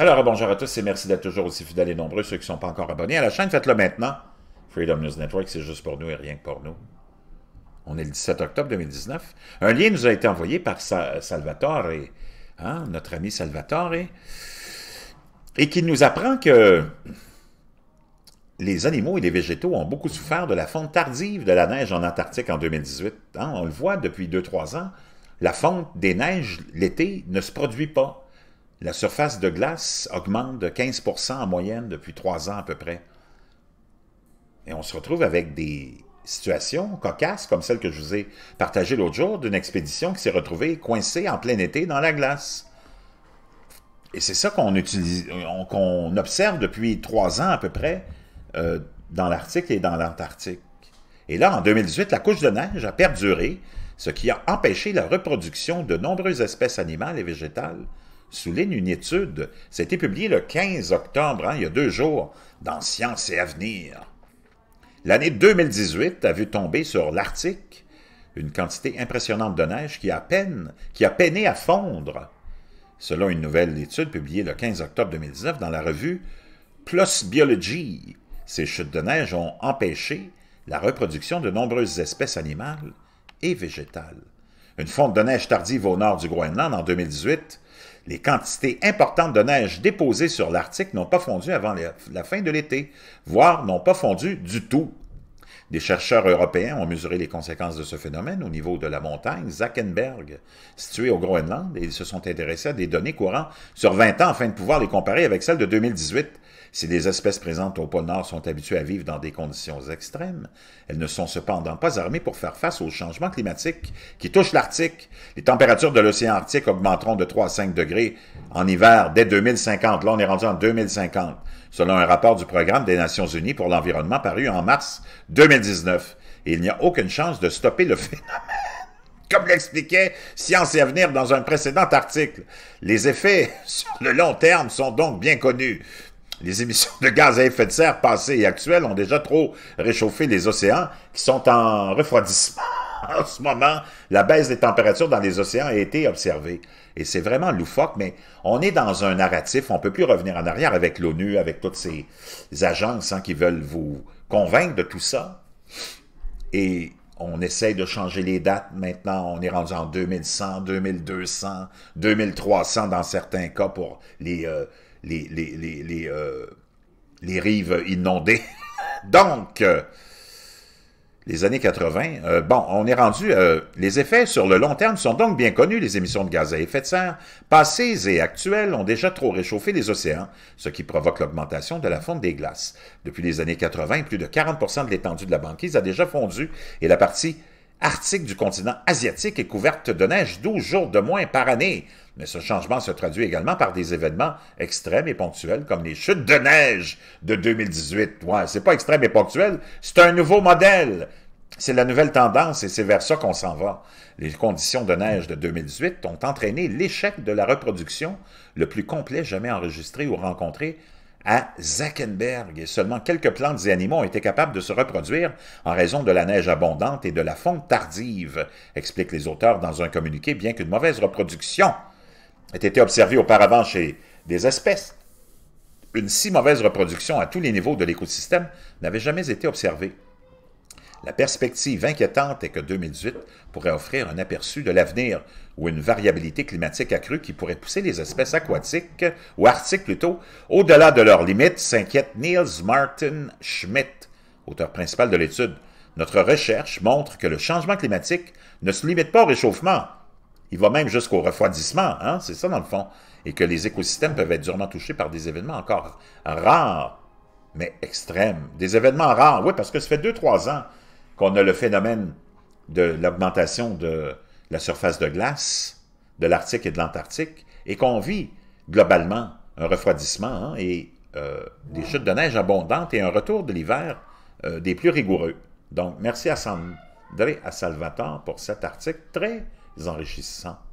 Alors, bonjour à tous et merci d'être toujours aussi fidèles et nombreux. Ceux qui ne sont pas encore abonnés à la chaîne, faites-le maintenant. Freedom News Network, c'est juste pour nous et rien que pour nous. On est le 17 octobre 2019. Un lien nous a été envoyé par Salvatore, et, hein, notre ami Salvatore, et, qui nous apprend que les animaux et les végétaux ont beaucoup souffert de la fonte tardive de la neige en Antarctique en 2018. Hein. on le voit depuis 2-3 ans, la fonte des neiges l'été ne se produit pas. La surface de glace augmente de 15 en moyenne depuis trois ans à peu près. Et on se retrouve avec des situations cocasses comme celle que je vous ai partagée l'autre jour d'une expédition qui s'est retrouvée coincée en plein été dans la glace. Et c'est ça qu'on observe depuis trois ans à peu près euh, dans l'Arctique et dans l'Antarctique. Et là, en 2018, la couche de neige a perduré, ce qui a empêché la reproduction de nombreuses espèces animales et végétales souligne une étude. Ça a été publié le 15 octobre, hein, il y a deux jours, dans Science et Avenir. L'année 2018 a vu tomber sur l'Arctique une quantité impressionnante de neige qui a, peine, qui a peiné à fondre, selon une nouvelle étude publiée le 15 octobre 2019 dans la revue Plus Biology. Ces chutes de neige ont empêché la reproduction de nombreuses espèces animales et végétales. Une fonte de neige tardive au nord du Groenland en 2018 les quantités importantes de neige déposées sur l'Arctique n'ont pas fondu avant la fin de l'été, voire n'ont pas fondu du tout. Des chercheurs européens ont mesuré les conséquences de ce phénomène au niveau de la montagne Zackenberg, située au Groenland, et ils se sont intéressés à des données courantes sur 20 ans afin de pouvoir les comparer avec celles de 2018. Si les espèces présentes au pôle Nord sont habituées à vivre dans des conditions extrêmes, elles ne sont cependant pas armées pour faire face aux changements climatiques qui touchent l'Arctique. Les températures de l'océan Arctique augmenteront de 3 à 5 degrés en hiver dès 2050. Là, on est rendu en 2050, selon un rapport du Programme des Nations Unies pour l'environnement paru en mars 2019. Et il n'y a aucune chance de stopper le phénomène comme l'expliquait Science et Avenir dans un précédent article. Les effets sur le long terme sont donc bien connus. Les émissions de gaz à effet de serre passées et actuelles ont déjà trop réchauffé les océans qui sont en refroidissement. En ce moment, la baisse des températures dans les océans a été observée. Et c'est vraiment loufoque, mais on est dans un narratif, on ne peut plus revenir en arrière avec l'ONU, avec toutes ces agences hein, qui veulent vous convaincre de tout ça. Et on essaye de changer les dates maintenant, on est rendu en 2100, 2200, 2300 dans certains cas pour les... Euh, les, euh, les, rives inondées. Donc, euh, les années 80, euh, bon, on est rendu, les effets sur le long terme sont donc bien connus. Les émissions de gaz à effet de serre, passées et actuelles, ont déjà trop réchauffé les océans, ce qui provoque l'augmentation de la fonte des glaces. Depuis les années 80, plus de 40 de l'étendue de la banquise a déjà fondu et la partie arctique du continent asiatique est couverte de neige 12 jours de moins par année. Mais ce changement se traduit également par des événements extrêmes et ponctuels comme les chutes de neige de 2018. Ouais, c'est pas extrême et ponctuel, c'est un nouveau modèle. C'est la nouvelle tendance et c'est vers ça qu'on s'en va. Les conditions de neige de 2018 ont entraîné l'échec de la reproduction le plus complet jamais enregistré ou rencontré à Zackenberg seulement quelques plantes et animaux ont été capables de se reproduire en raison de la neige abondante et de la fonte tardive, expliquent les auteurs dans un communiqué, bien qu'une mauvaise reproduction ait été observée auparavant chez des espèces. Une si mauvaise reproduction à tous les niveaux de l'écosystème n'avait jamais été observée. La perspective inquiétante est que 2018 pourrait offrir un aperçu de l'avenir ou une variabilité climatique accrue qui pourrait pousser les espèces aquatiques, ou arctiques plutôt, au-delà de leurs limites, s'inquiète Niels Martin Schmidt, auteur principal de l'étude. Notre recherche montre que le changement climatique ne se limite pas au réchauffement. Il va même jusqu'au refroidissement, hein? c'est ça dans le fond, et que les écosystèmes peuvent être durement touchés par des événements encore rares, mais extrêmes. Des événements rares, oui, parce que ça fait 2-3 ans qu'on a le phénomène de l'augmentation de la surface de glace de l'Arctique et de l'Antarctique, et qu'on vit globalement un refroidissement hein, et euh, des chutes de neige abondantes et un retour de l'hiver euh, des plus rigoureux. Donc, merci à Sandré, à Salvatore pour cet article très enrichissant.